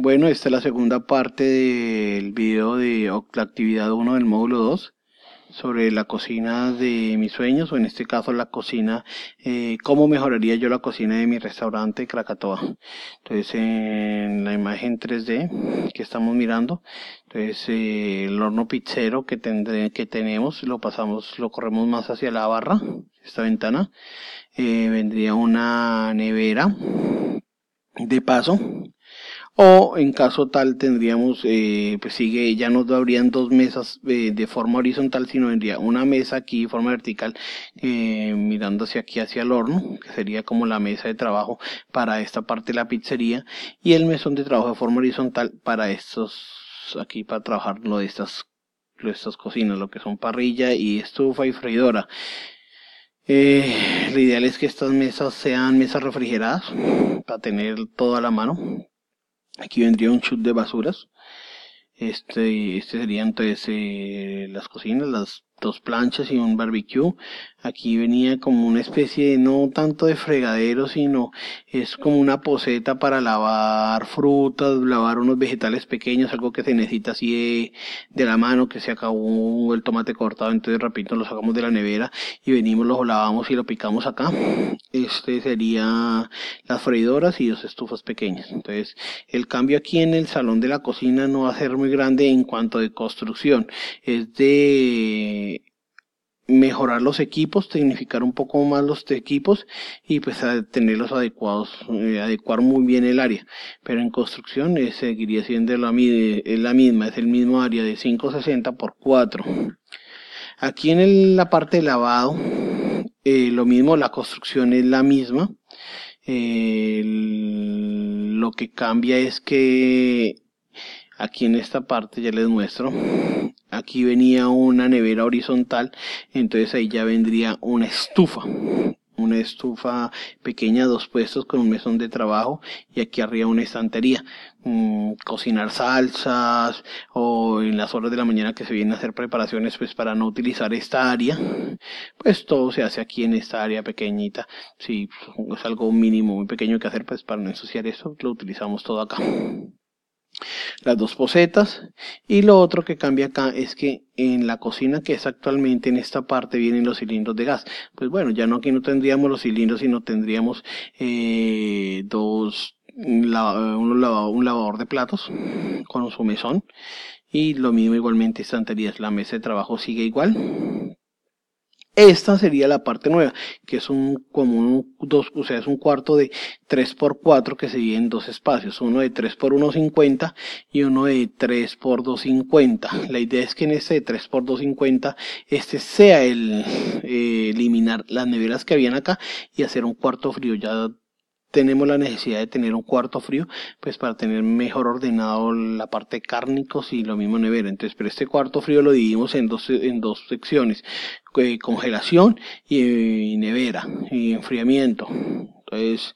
Bueno, esta es la segunda parte del video de la actividad 1 del módulo 2 sobre la cocina de mis sueños o en este caso la cocina, eh, cómo mejoraría yo la cocina de mi restaurante Krakatoa. Entonces en la imagen 3D que estamos mirando, entonces eh, el horno pizzero que, que tenemos lo pasamos, lo corremos más hacia la barra, esta ventana, eh, vendría una nevera de paso o en caso tal tendríamos, eh, pues sigue, ya no habrían dos mesas eh, de forma horizontal, sino vendría una mesa aquí de forma vertical, eh, mirando hacia aquí, hacia el horno, que sería como la mesa de trabajo para esta parte de la pizzería, y el mesón de trabajo de forma horizontal para estos, aquí para trabajar lo de estas, lo de estas cocinas, lo que son parrilla y estufa y freidora. Eh, lo ideal es que estas mesas sean mesas refrigeradas para tener todo a la mano. Aquí vendría un chute de basuras. Este, este sería entonces pues, eh, las cocinas, las dos planchas y un barbecue. Aquí venía como una especie, no tanto de fregadero, sino es como una poseta para lavar frutas, lavar unos vegetales pequeños, algo que se necesita así de, la mano, que se acabó el tomate cortado, entonces rapidito lo sacamos de la nevera y venimos, lo lavamos y lo picamos acá. Este sería las freidoras y dos estufas pequeñas. Entonces, el cambio aquí en el salón de la cocina no va a ser muy grande en cuanto de construcción. Es de mejorar los equipos, tecnificar un poco más los equipos y pues tenerlos adecuados, eh, adecuar muy bien el área. Pero en construcción eh, seguiría siendo la, eh, la, misma, es el mismo área de 560 por 4. Aquí en la parte de lavado, lo mismo, la construcción es la misma. lo que cambia es que aquí en esta parte ya les muestro aquí venía una nevera horizontal, entonces ahí ya vendría una estufa una estufa pequeña, dos puestos con un mesón de trabajo y aquí arriba una estantería. Mm, cocinar salsas o en las horas de la mañana que se vienen a hacer preparaciones pues para no utilizar esta área, pues todo se hace aquí en esta área pequeñita. Si es algo mínimo, muy pequeño que hacer pues para no ensuciar eso lo utilizamos todo acá las dos posetas y lo otro que cambia acá es que en la cocina que es actualmente en esta parte vienen los cilindros de gas pues bueno ya no aquí no tendríamos los cilindros sino tendríamos eh, dos un un lavador de platos con su mesón y lo mismo igualmente estanterías la mesa de trabajo sigue igual esta sería la parte nueva, que es un, como dos, o sea, es un cuarto de 3x4 que se divide en dos espacios, uno de 3x1,50 y uno de 3x2,50. La idea es que en este de 3x2,50 este sea el eh, eliminar las neveras que habían acá y hacer un cuarto frío ya tenemos la necesidad de tener un cuarto frío, pues para tener mejor ordenado la parte cárnicos y lo mismo nevera. Entonces, pero este cuarto frío lo dividimos en dos, en dos secciones, eh, congelación eh, y, nevera y enfriamiento. Entonces,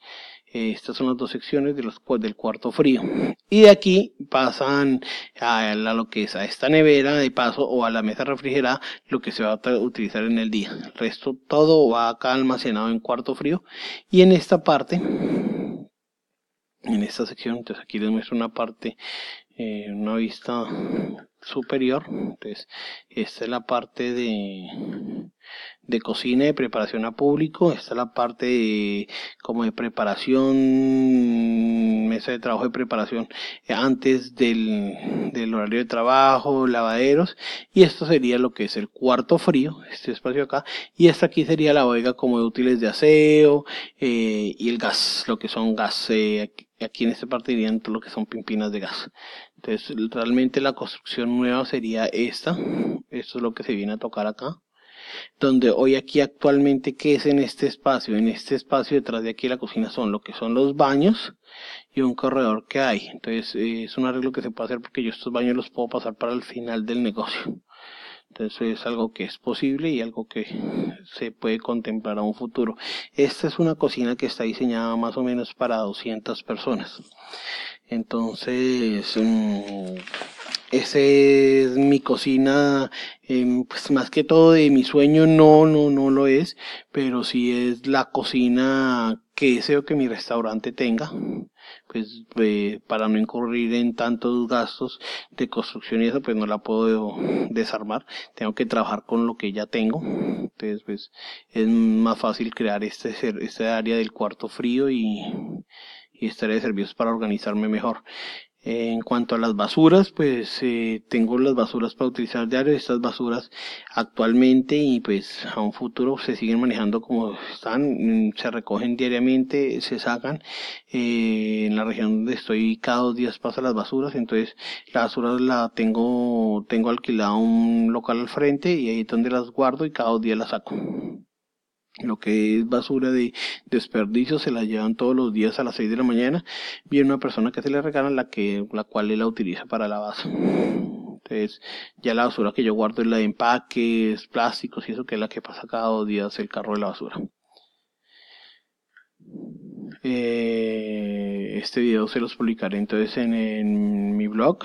eh, estas son las dos secciones de del cuarto frío. Y de aquí pasan a, lo que es a esta nevera de paso o a la mesa refrigerada lo que se va a utilizar en el día. El resto todo va acá almacenado en cuarto frío. Y en esta parte, en esta sección, entonces aquí les muestro una parte eh, una vista superior. Entonces, pues, esta es la parte de, de cocina de preparación a público. Esta es la parte de, como de preparación, mesa de trabajo de preparación eh, antes del, del horario de trabajo, lavaderos. Y esto sería lo que es el cuarto frío, este espacio acá. Y esta aquí sería la bodega como de útiles de aseo eh, y el gas, lo que son gas. aquí, en esta parte lo que son pimpinas de gas. Entonces, realmente la construcción nueva sería esta. Esto es lo que se viene a tocar acá. Donde hoy aquí actualmente, ¿qué es en este espacio? En este espacio detrás de aquí la cocina son lo que son los baños y un corredor que hay. Entonces, eh, es un arreglo que se puede hacer porque yo estos baños los puedo pasar para el final del negocio. Entonces es algo que es posible y algo que se puede contemplar a un futuro. Esta es una cocina que está diseñada más o menos para 200 personas. Entonces, mm, esa es mi cocina, em, pues más que todo de mi sueño, no, no, no lo es, pero sí es la cocina que deseo que mi restaurante tenga pues para no incurrir en tantos gastos de construcción y eso pues no la puedo desarmar tengo que trabajar con lo que ya tengo entonces pues es más fácil crear este este área del cuarto frío y y estaré de servicios para organizarme mejor en cuanto a las basuras, pues eh, tengo las basuras para utilizar diario. Estas basuras actualmente y pues a un futuro se siguen manejando como están, mm, se recogen diariamente, se sacan. Eh, en la región donde estoy cada dos días pasa las basuras, entonces las basuras la tengo, tengo alquilado un local al frente y ahí es donde las guardo y cada día las saco lo que es basura de desperdicio se la llevan todos los días a las 6 de la mañana viene una persona que se le regala la que la cual la utiliza para la base entonces ya la basura que yo guardo es la de empaques plásticos y eso que es la que pasa cada dos días el carro de la basura eh, este video se los publicaré entonces en, mi blog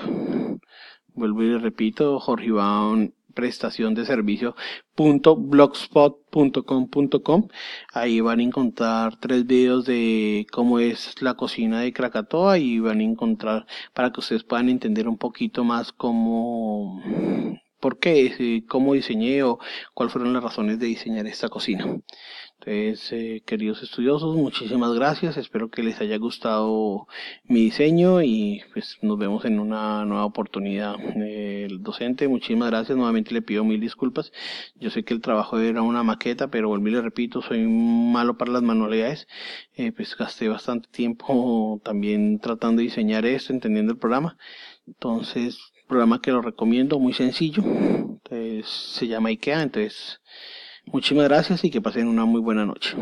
vuelvo y repito Jorge Iván prestación de servicio Ahí van a encontrar tres videos de cómo es la cocina de Krakatoa y van a encontrar para que ustedes puedan entender un poquito más cómo por qué, eh, cómo diseñé o cuáles fueron las razones de diseñar esta cocina. Pues, eh, queridos estudiosos, muchísimas gracias. Espero que les haya gustado mi diseño y pues nos vemos en una nueva oportunidad. el docente, muchísimas gracias. Nuevamente le pido mil disculpas. Yo sé que el trabajo era una maqueta, pero volví le repito, soy malo para las manualidades. Eh, pues gasté bastante tiempo también tratando de diseñar esto, entendiendo el programa. Entonces, programa que lo recomiendo, muy sencillo. se llama IKEA. Entonces Muchísimas gracias y que pasen una muy buena noche.